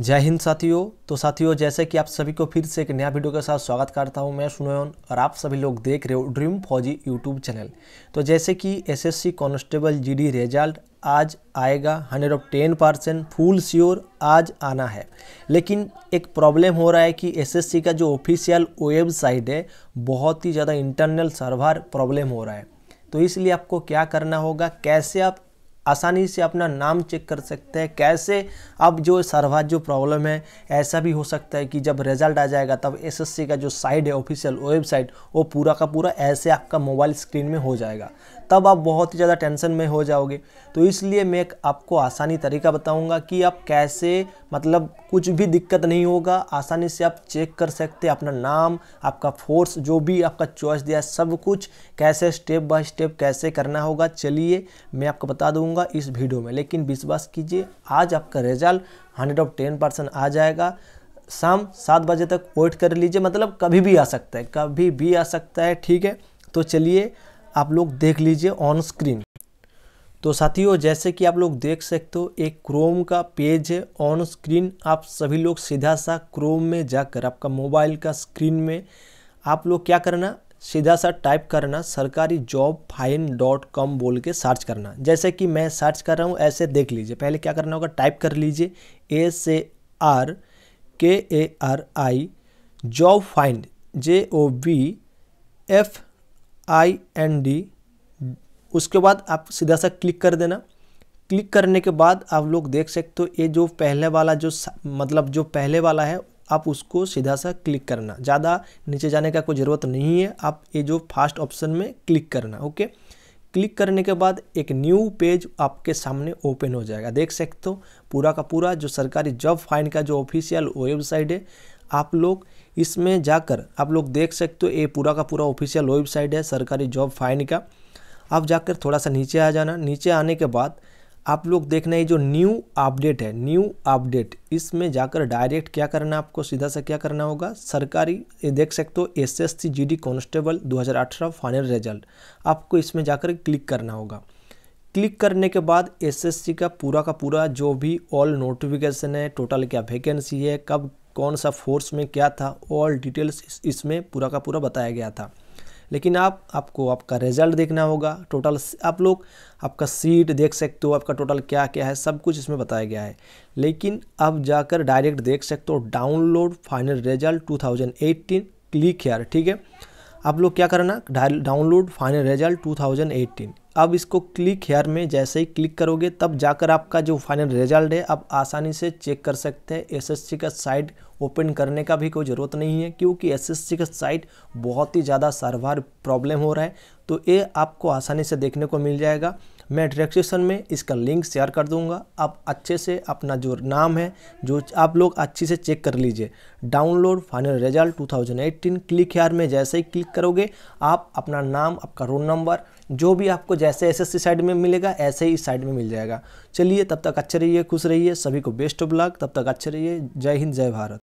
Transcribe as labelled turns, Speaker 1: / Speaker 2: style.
Speaker 1: जय हिंद साथियों तो साथियों जैसे कि आप सभी को फिर से एक नया वीडियो के साथ स्वागत करता हूं मैं सुनोयन और आप सभी लोग देख रहे हो ड्रीम फौजी यूट्यूब चैनल तो जैसे कि एसएससी कांस्टेबल जीडी रिजल्ट आज आएगा hundred of ten percent full sure आज आना है लेकिन एक प्रॉब्लम हो रहा है कि एसएससी का जो ऑफिशियल वेबसाइट है बहुत ही ज़्यादा इंटरनल सर्वर प्रॉब्लम हो रहा है तो इसलिए आपको क्या करना होगा कैसे आप आसानी से अपना नाम चेक कर सकते हैं कैसे अब जो सर्वाज जो प्रॉब्लम है ऐसा भी हो सकता है कि जब रिजल्ट आ जाएगा तब एसएससी का जो साइट है ऑफिशियल वेबसाइट वो पूरा का पूरा ऐसे आपका मोबाइल स्क्रीन में हो जाएगा तब आप बहुत ही ज़्यादा टेंशन में हो जाओगे तो इसलिए मैं आपको आसानी तरीका बताऊंगा कि आप कैसे मतलब कुछ भी दिक्कत नहीं होगा आसानी से आप चेक कर सकते अपना नाम आपका फोर्स जो भी आपका चॉइस दिया सब कुछ कैसे स्टेप बाय स्टेप कैसे करना होगा चलिए मैं आपको बता दूंगा इस वीडियो में लेकिन विश्वास कीजिए आज आपका result hundred of ten percent आ जाएगा शाम सात बजे तक वेट कर लीजिए मतलब कभी भी आ सकता है कभी भी आ सकता है ठीक है तो चलिए आप लोग देख लीजिए ऑन स्क्रीन तो साथियों जैसे कि आप लोग देख सकते हो एक क्रोम का पेज है ऑन स्क्रीन आप सभी लोग सीधा सा क्रोम में जाकर आपका मोबाइल का स्क्रीन में आप लोग क्या करना सीधा सा टाइप करना सरकारी जॉब फाइन डॉट कॉम बोल के सर्च करना जैसे कि मैं सर्च कर रहा हूँ ऐसे देख लीजिए पहले क्या करना होगा टाइप कर लीजिए ए से आर के A R I job find J O B F I N D उसके बाद आप सीधा सा क्लिक कर देना क्लिक करने के बाद आप लोग देख सकते हो ये जो पहले वाला जो मतलब जो पहले वाला है आप उसको सीधा सा क्लिक करना ज़्यादा नीचे जाने का कोई ज़रूरत नहीं है आप ये जो फास्ट ऑप्शन में क्लिक करना ओके क्लिक करने के बाद एक न्यू पेज आपके सामने ओपन हो जाएगा देख सकते हो पूरा का पूरा जो सरकारी जॉब फाइंड का जो ऑफिशियल वेबसाइट है आप लोग इसमें जाकर आप लोग देख सकते हो ये पूरा का पूरा ऑफिशियल वेबसाइट है सरकारी जॉब फाइन का आप जाकर थोड़ा सा नीचे आ जाना नीचे आने के बाद आप लोग देखना ये जो न्यू अपडेट है न्यू अपडेट इसमें जाकर डायरेक्ट क्या करना आपको सीधा सा क्या करना होगा सरकारी ये देख सकते हो S S C G D constable दो हज़ार अठारह फाइनल रिजल्ट आपको इसमें जाकर क्लिक करना होगा क्लिक करने के बाद एसएससी का पूरा का पूरा जो भी ऑल नोटिफिकेशन है टोटल क्या वैकेंसी है कब कौन सा फोर्स में क्या था ऑल डिटेल्स इसमें इस पूरा का पूरा बताया गया था लेकिन आप आपको आपका रिजल्ट देखना होगा टोटल आप लोग आपका सीट देख सकते हो आपका टोटल क्या क्या है सब कुछ इसमें बताया गया है लेकिन अब जाकर डायरेक्ट देख सकते हो download final result 2018 click here ठीक है आप लोग क्या करना डाउनलोड फाइनल रिजल्ट 2018 अब इसको क्लिक हेयर में जैसे ही क्लिक करोगे तब जाकर आपका जो फाइनल रिजल्ट है आप आसानी से चेक कर सकते हैं एसएससी का साइट ओपन करने का भी कोई ज़रूरत नहीं है क्योंकि एसएससी का साइट बहुत ही ज़्यादा सर्वर प्रॉब्लम हो रहा है तो ये आपको आसानी से देखने को मिल जाएगा मैं डिस्क्रिप्शन में इसका लिंक शेयर कर दूंगा आप अच्छे से अपना जो नाम है जो आप लोग अच्छे से चेक कर लीजिए download final result 2018 click here में जैसे ही क्लिक करोगे आप अपना नाम आपका रोल नंबर जो भी आपको जैसे एस एस साइड में मिलेगा ऐसे ही साइड में मिल जाएगा चलिए तब तक अच्छे रहिए खुश रहिए सभी को बेस्ट ऑफ लक तब तक अच्छे रहिए जय हिंद जय भारत